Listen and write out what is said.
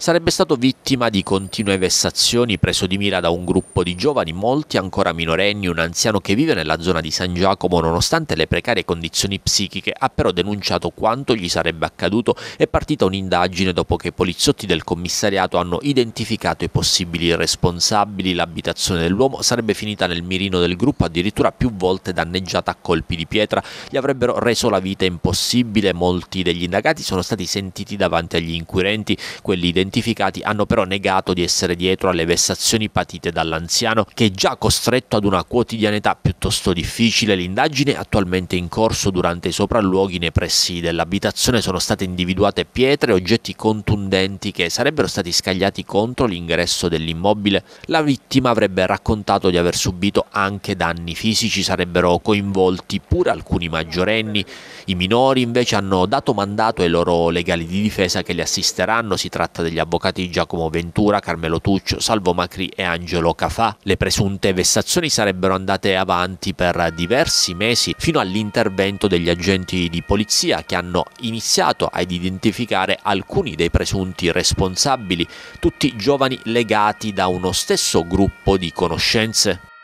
Sarebbe stato vittima di continue vessazioni preso di mira da un gruppo di giovani, molti ancora minorenni, un anziano che vive nella zona di San Giacomo nonostante le precarie condizioni psichiche ha però denunciato quanto gli sarebbe accaduto, è partita un'indagine dopo che i poliziotti del commissariato hanno identificato i possibili responsabili, l'abitazione dell'uomo sarebbe finita nel mirino del gruppo addirittura più volte danneggiata a colpi di pietra, gli avrebbero reso la vita impossibile, molti degli indagati sono stati sentiti davanti agli inquirenti, quelli identificati identificati hanno però negato di essere dietro alle vessazioni patite dall'anziano che è già costretto ad una quotidianità piuttosto difficile. L'indagine attualmente in corso durante i sopralluoghi nei pressi dell'abitazione sono state individuate pietre e oggetti contundenti che sarebbero stati scagliati contro l'ingresso dell'immobile. La vittima avrebbe raccontato di aver subito anche danni fisici, sarebbero coinvolti pure alcuni maggiorenni. I minori invece hanno dato mandato ai loro legali di difesa che li assisteranno, si tratta degli gli avvocati Giacomo Ventura, Carmelo Tuccio, Salvo Macri e Angelo Cafà. Le presunte vessazioni sarebbero andate avanti per diversi mesi fino all'intervento degli agenti di polizia che hanno iniziato ad identificare alcuni dei presunti responsabili, tutti giovani legati da uno stesso gruppo di conoscenze.